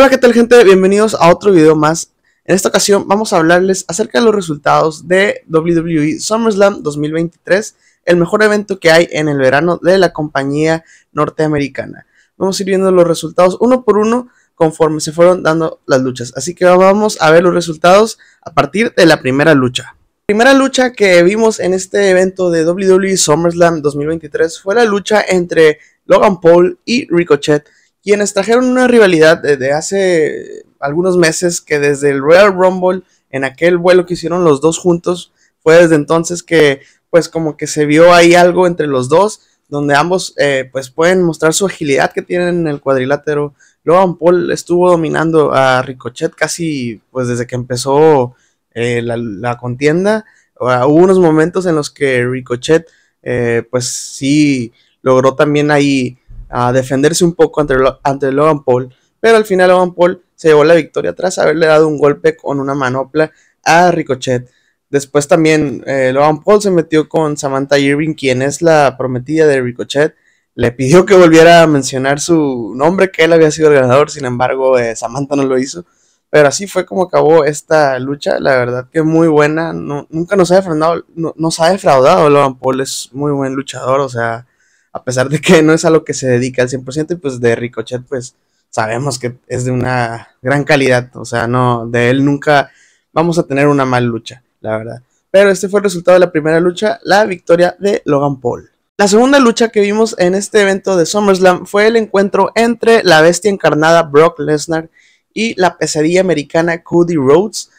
Hola, ¿qué tal gente? Bienvenidos a otro video más. En esta ocasión vamos a hablarles acerca de los resultados de WWE SummerSlam 2023, el mejor evento que hay en el verano de la compañía norteamericana. Vamos a ir viendo los resultados uno por uno conforme se fueron dando las luchas. Así que vamos a ver los resultados a partir de la primera lucha. La primera lucha que vimos en este evento de WWE SummerSlam 2023 fue la lucha entre Logan Paul y Ricochet quienes trajeron una rivalidad desde hace algunos meses que desde el Royal Rumble, en aquel vuelo que hicieron los dos juntos, fue desde entonces que pues como que se vio ahí algo entre los dos, donde ambos eh, pues pueden mostrar su agilidad que tienen en el cuadrilátero. Logan Paul estuvo dominando a Ricochet casi pues desde que empezó eh, la, contienda. hubo unos momentos en los que Ricochet eh, pues sí logró también ahí a defenderse un poco ante, ante Logan Paul, pero al final Logan Paul se llevó la victoria tras haberle dado un golpe con una manopla a Ricochet. Después también eh, Logan Paul se metió con Samantha Irving, quien es la prometida de Ricochet. Le pidió que volviera a mencionar su nombre, que él había sido el ganador, sin embargo eh, Samantha no lo hizo. Pero así fue como acabó esta lucha, la verdad que muy buena. nunca nos ha defraudado, no, nos ha defraudado Logan Paul, es muy buen luchador, o sea, a pesar de que no es a lo que se dedica al 100%, y pues de Ricochet, pues sabemos que es de una gran calidad, o sea, no, de él nunca vamos a tener una mal lucha, la verdad. Pero este fue el resultado de la primera lucha, la victoria de Logan Paul. La segunda lucha que vimos en este evento de SummerSlam fue el encuentro entre la bestia encarnada Brock Lesnar y la pesadilla americana Cody Rhodes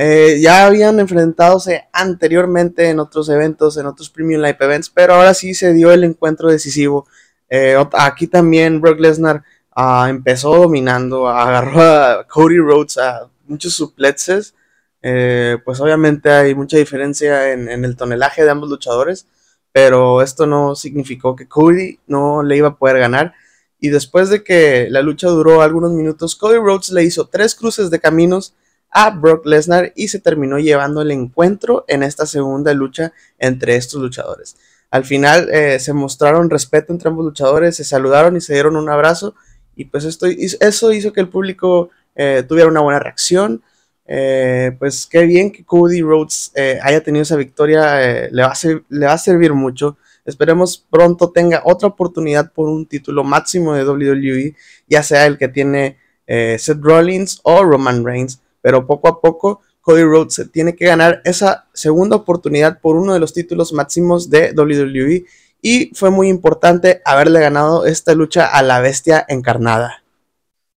eh, ya habían enfrentadose anteriormente en otros eventos, en otros Premium Live Events, pero ahora sí se dio el encuentro decisivo. Eh, aquí también Brock Lesnar ah, empezó dominando, agarró a Cody Rhodes a muchos suplexes. Eh, pues obviamente hay mucha diferencia en el tonelaje de ambos luchadores, pero esto no significó que Cody no le iba a poder ganar. Y después de que la lucha duró algunos minutos, Cody Rhodes le hizo tres cruces de caminos a Brock Lesnar y se terminó llevando el encuentro en esta segunda lucha entre estos luchadores. Al final eh, se mostraron respeto entre ambos luchadores, se saludaron y se dieron un abrazo y pues esto, eso hizo que el público eh, tuviera una buena reacción. Eh, pues qué bien que Cody Rhodes haya tenido esa victoria, le le, va a servir mucho. Esperemos pronto tenga otra oportunidad por un título máximo de WWE, ya sea el que tiene Seth Rollins o Roman Reigns pero poco a poco Cody Rhodes tiene que ganar esa segunda oportunidad por uno de los títulos máximos de WWE y fue muy importante haberle ganado esta lucha a la bestia encarnada.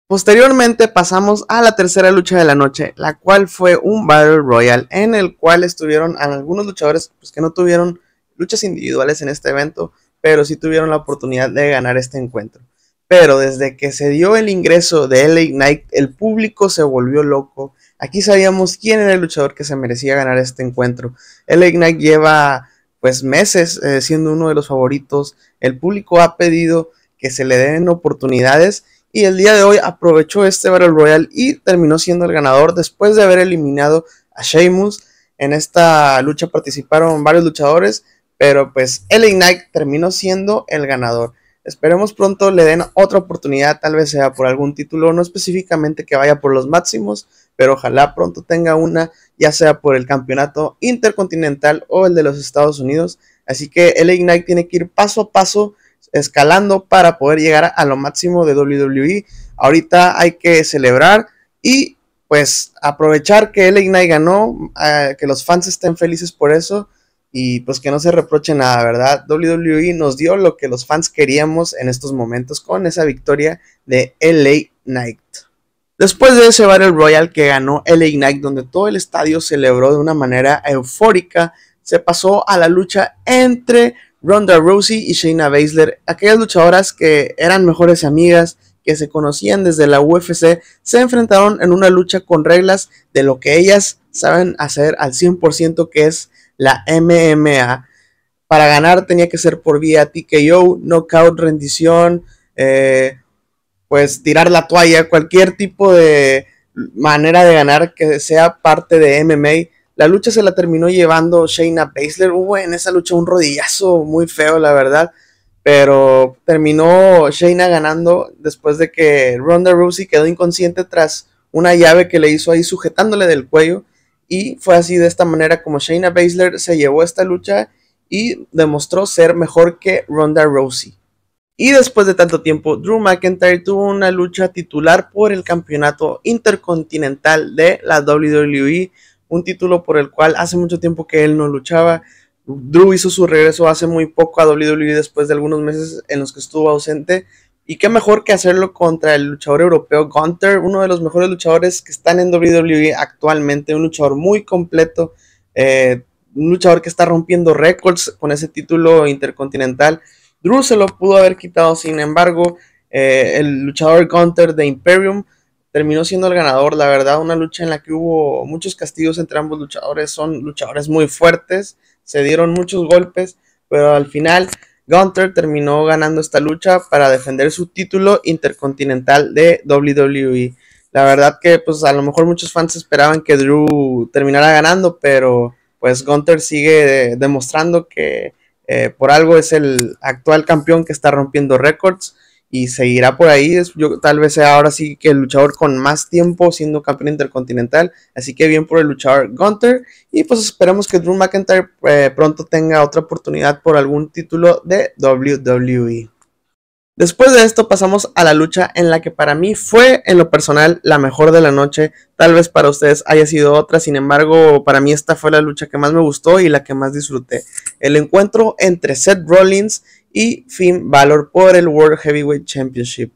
Posteriormente pasamos a la tercera lucha de la noche, la cual fue un Battle Royal en el cual estuvieron algunos luchadores pues, que no tuvieron luchas individuales en este evento, pero sí tuvieron la oportunidad de ganar este encuentro. Pero desde que se dio el ingreso de LA Knight, el público se volvió loco. Aquí sabíamos quién era el luchador que se merecía ganar este encuentro. LA Knight lleva pues meses eh, siendo uno de los favoritos. El público ha pedido que se le den oportunidades y el día de hoy aprovechó este Battle Royale y terminó siendo el ganador después de haber eliminado a Sheamus. En esta lucha participaron varios luchadores, pero pues LA Knight terminó siendo el ganador. Esperemos pronto le den otra oportunidad, tal vez sea por algún título, no específicamente que vaya por los máximos, pero ojalá pronto tenga una, ya sea por el campeonato intercontinental o el de los Estados Unidos. Así que LA Ignite tiene que ir paso a paso, escalando para poder llegar a lo máximo de WWE. Ahorita hay que celebrar y pues aprovechar que LA Ignite ganó, eh, que los fans estén felices por eso y pues que no se reproche nada, ¿verdad? WWE nos dio lo que los fans queríamos en estos momentos con esa victoria de LA Knight. Después de ese Battle Royal que ganó LA Knight, donde todo el estadio celebró de una manera eufórica, se pasó a la lucha entre Ronda Rousey y Shayna Baszler, aquellas luchadoras que eran mejores amigas, que se conocían desde la UFC, se enfrentaron en una lucha con reglas de lo que ellas saben hacer al 100% que es la MMA. Para ganar tenía que ser por vía TKO, knockout, rendición, eh, pues tirar la toalla, cualquier tipo de manera de ganar que sea parte de MMA. La lucha se la terminó llevando Shayna Baszler. Hubo en esa lucha un rodillazo muy feo, la verdad. Pero terminó Shayna ganando después de que Ronda Rousey quedó inconsciente tras una llave que le hizo ahí sujetándole del cuello. Y fue así de esta manera como Shayna Baszler se llevó esta lucha y demostró ser mejor que Ronda Rousey. Y después de tanto tiempo, Drew McIntyre tuvo una lucha titular por el campeonato intercontinental de la WWE, un título por el cual hace mucho tiempo que él no luchaba. Drew hizo su regreso hace muy poco a WWE después de algunos meses en los que estuvo ausente, y qué mejor que hacerlo contra el luchador europeo Gunter, uno de los mejores luchadores que están en WWE actualmente, un luchador muy completo, eh, un luchador que está rompiendo récords con ese título intercontinental. Drew se lo pudo haber quitado, sin embargo, eh, el luchador Gunter de Imperium terminó siendo el ganador. La verdad, una lucha en la que hubo muchos castigos entre ambos luchadores. Son luchadores muy fuertes, se dieron muchos golpes, pero al final Gunther terminó ganando esta lucha para defender su título intercontinental de WWE. La verdad que pues a lo mejor muchos fans esperaban que Drew terminara ganando, pero pues Gunther sigue demostrando que eh, por algo es el actual campeón que está rompiendo récords y seguirá por ahí. Yo, tal vez sea ahora sí que el luchador con más tiempo siendo campeón intercontinental. Así que bien por el luchador Gunter. Y pues esperemos que Drew McIntyre eh, pronto tenga otra oportunidad por algún título de WWE. Después de esto pasamos a la lucha en la que para mí fue en lo personal la mejor de la noche. Tal vez para ustedes haya sido otra, sin embargo para mí esta fue la lucha que más me gustó y la que más disfruté. El encuentro entre Seth Rollins y Finn Balor por el World Heavyweight Championship.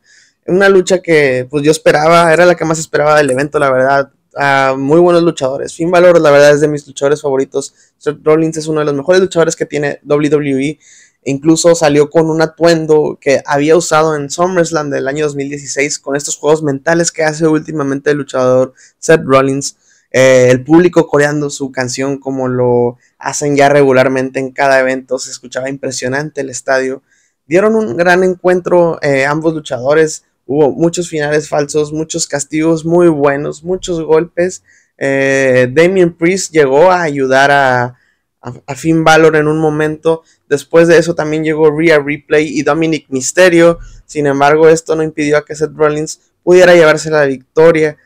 Una lucha que pues yo esperaba, era la que más esperaba del evento, la verdad. Ah, muy buenos luchadores. Finn Balor, la verdad, es de mis luchadores favoritos. Seth Rollins es uno de los mejores luchadores que tiene WWE. E incluso salió con un atuendo que había usado en SummerSlam del año 2016 con estos juegos mentales que hace últimamente el luchador Seth Rollins. Eh, el público coreando su canción como lo hacen ya regularmente en cada evento, se escuchaba impresionante el estadio. Dieron un gran encuentro eh, ambos luchadores, hubo muchos finales falsos, muchos castigos muy buenos, muchos golpes. Eh, Damien Priest llegó a ayudar a, a, Finn Balor en un momento. Después de eso también llegó Rhea Replay y Dominic Misterio. Sin embargo, esto no impidió a que Seth Rollins pudiera llevarse la victoria.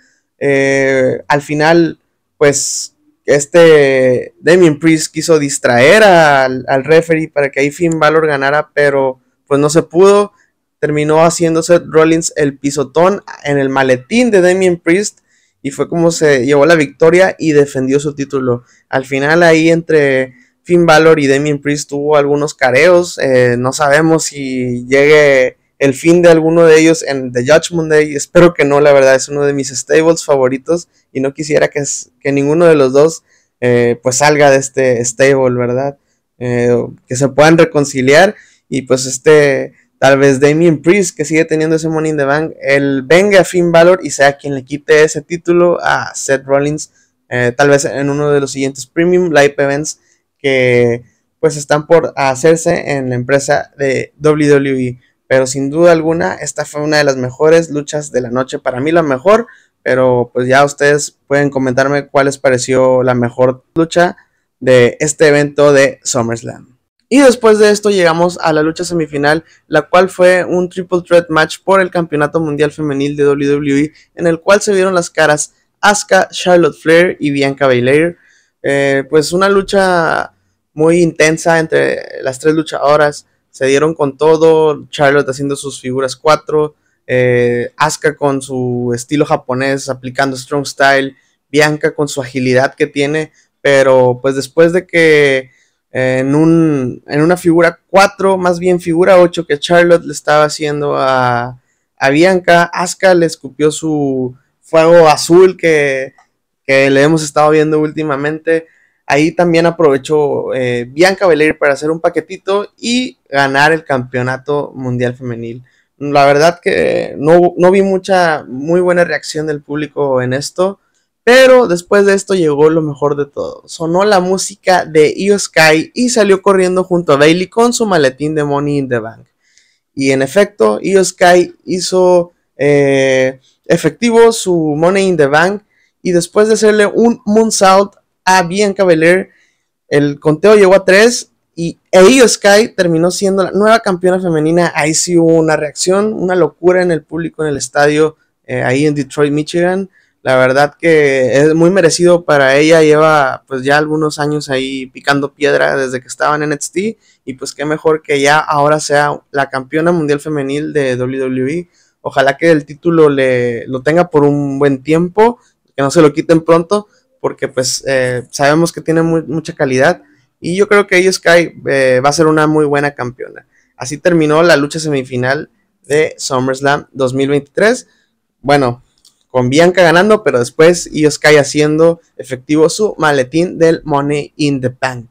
al final, pues este Damien Priest quiso distraer al, referee para que ahí Finn Balor ganara, pero pues no se pudo. Terminó haciéndose Rollins el pisotón en el maletín de Damien Priest y fue como se llevó la victoria y defendió su título. Al final ahí entre Finn Balor y Damien Priest tuvo algunos careos, eh, no sabemos si llegue el fin de alguno de ellos en The Judgment Day. Espero que no, la verdad, es uno de mis stables favoritos y no quisiera que, que ninguno de los dos eh, pues salga de este stable, ¿verdad? Eh, que se puedan reconciliar y pues este, tal vez Damien Priest que sigue teniendo ese Money in the Bank, él venga a Finn Balor y sea quien le quite ese título a Seth Rollins, eh, tal vez en uno de los siguientes Premium Live Events que pues están por hacerse en la empresa de WWE. Pero sin duda alguna, esta fue una de las mejores luchas de la noche. Para mí la mejor, pero pues ya ustedes pueden comentarme cuál les pareció la mejor lucha de este evento de SummerSlam. Y después de esto llegamos a la lucha semifinal, la cual fue un triple threat match por el Campeonato Mundial Femenil de WWE, en el cual se vieron las caras Asuka, Charlotte Flair y Bianca Belair. Eh, pues una lucha muy intensa entre las tres luchadoras se dieron con todo, Charlotte haciendo sus figuras 4, Aska eh, Asuka con su estilo japonés, aplicando Strong Style, Bianca con su agilidad que tiene, pero pues después de que eh, en, un, en una figura 4, más bien figura 8 que Charlotte le estaba haciendo a, Bianca, Asuka le escupió su fuego azul que, que le hemos estado viendo últimamente Ahí también aprovechó eh, Bianca Belair para hacer un paquetito y ganar el campeonato mundial femenil. La verdad que no, vi mucha, muy buena reacción del público en esto, pero después de esto llegó lo mejor de todo. Sonó la música de Io Sky y salió corriendo junto a Bailey con su maletín de Money in the Bank. Y en efecto, Io Sky hizo eh, efectivo su Money in the Bank y después de hacerle un moonsault bien Bianca El conteo llegó a 3 y ellos Sky terminó siendo la nueva campeona femenina. Ahí sí hubo una reacción, una locura en el público, en el estadio, eh, ahí en Detroit, Michigan. La verdad que es muy merecido para ella. Lleva pues ya algunos años ahí picando piedra desde que estaba en NXT. Y pues qué mejor que ya ahora sea la campeona mundial femenil de WWE. Ojalá que el título le, lo tenga por un buen tiempo, que no se lo quiten pronto porque pues eh, sabemos que tiene mucha calidad y yo creo que ellos Sky eh, va a ser una muy buena campeona. Así terminó la lucha semifinal de SummerSlam 2023. Bueno, con Bianca ganando, pero después Io haciendo efectivo su maletín del Money in the Bank.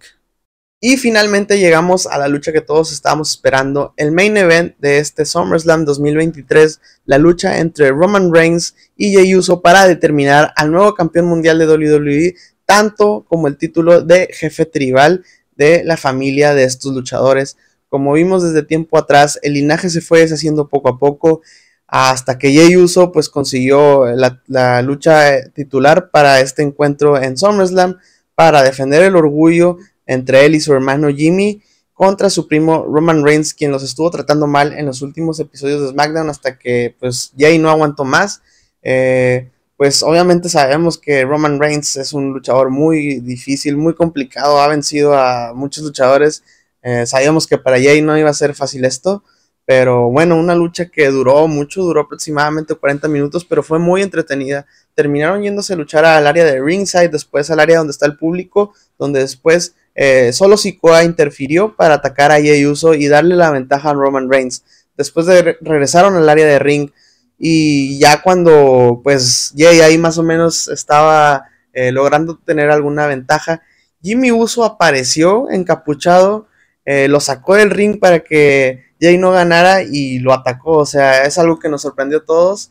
Y finalmente llegamos a la lucha que todos estábamos esperando, el main event de este SummerSlam 2023, la lucha entre Roman Reigns y Jey Uso para determinar al nuevo campeón mundial de WWE, tanto como el título de jefe tribal de la familia de estos luchadores. Como vimos desde tiempo atrás, el linaje se fue deshaciendo poco a poco hasta que Jey Uso pues consiguió la, la lucha eh, titular para este encuentro en SummerSlam para defender el orgullo entre él y su hermano Jimmy contra su primo Roman Reigns, quien los estuvo tratando mal en los últimos episodios de SmackDown hasta que pues Jay no aguantó más. Eh, pues obviamente sabemos que Roman Reigns es un luchador muy difícil, muy complicado, ha vencido a muchos luchadores. Eh, sabíamos que para Jay no iba a ser fácil esto, pero bueno, una lucha que duró mucho, duró aproximadamente 40 minutos, pero fue muy entretenida. Terminaron yéndose a luchar al área de ringside, después al área donde está el público, donde después eh, solo Sikoa interfirió para atacar a Jay Uso y darle la ventaja a Roman Reigns. Después de regresaron al área de ring y ya cuando pues Jey ahí más o menos estaba eh, logrando tener alguna ventaja, Jimmy Uso apareció encapuchado, eh, lo sacó del ring para que Jay no ganara y lo atacó. O sea, es algo que nos sorprendió a todos.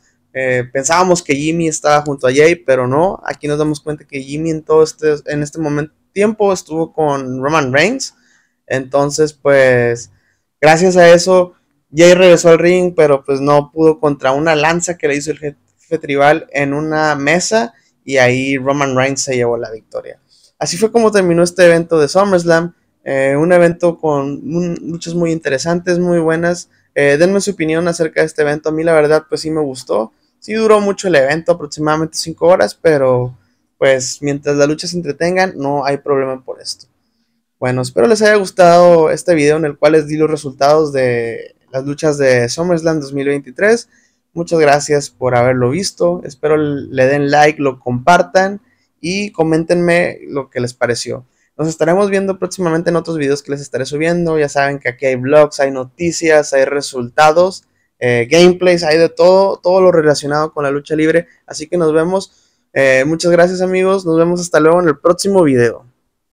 pensábamos que Jimmy estaba junto a Jay, pero no. Aquí nos damos cuenta que Jimmy en todo este, en este momento tiempo estuvo con Roman Reigns. Entonces, pues, gracias a eso, Jay regresó al ring, pero pues no pudo contra una lanza que le hizo el jefe tribal en una mesa y ahí Roman Reigns se llevó la victoria. Así fue como terminó este evento de SummerSlam, eh, un evento con luchas muy interesantes, muy buenas. Eh, denme su opinión acerca de este evento, a mí la verdad pues sí me gustó, sí duró mucho el evento, aproximadamente 5 horas, pero pues mientras las luchas se entretengan, no hay problema por esto. Bueno, espero les haya gustado este video en el cual les di los resultados de las luchas de SummerSlam 2023. Muchas gracias por haberlo visto. Espero le den like, lo compartan y coméntenme lo que les pareció. Nos estaremos viendo próximamente en otros videos que les estaré subiendo. Ya saben que aquí hay vlogs, hay noticias, hay resultados, eh, gameplays, hay de todo, todo lo relacionado con la lucha libre. Así que nos vemos. Eh, muchas gracias amigos, nos vemos hasta luego en el próximo video.